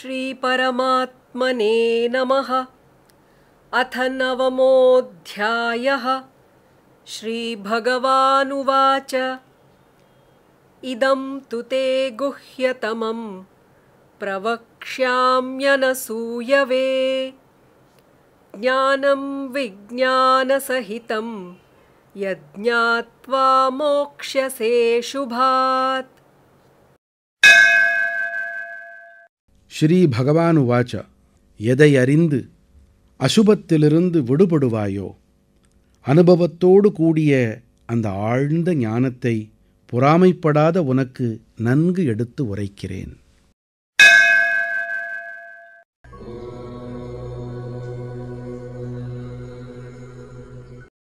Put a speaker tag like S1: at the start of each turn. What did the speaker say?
S1: श्रीपरमात्मने नमः अथ नवमोऽध्यायः श्रीभगवानुवाच इदं तु ते गुह्यतमं प्रवक्ष्याम्यनसूयवे ज्ञानं विज्ञानसहितं यज्ञात्वा मोक्ष्यसे शुभात्
S2: ஸ்ரீ பகவானுவாச்ச எதை அறிந்து அசுபத்திலிருந்து விடுபடுவாயோ அனுபவத்தோடு கூடிய அந்த ஆழ்ந்த ஞானத்தை பொறாமைப்படாத உனக்கு நன்கு எடுத்து உரைக்கிறேன்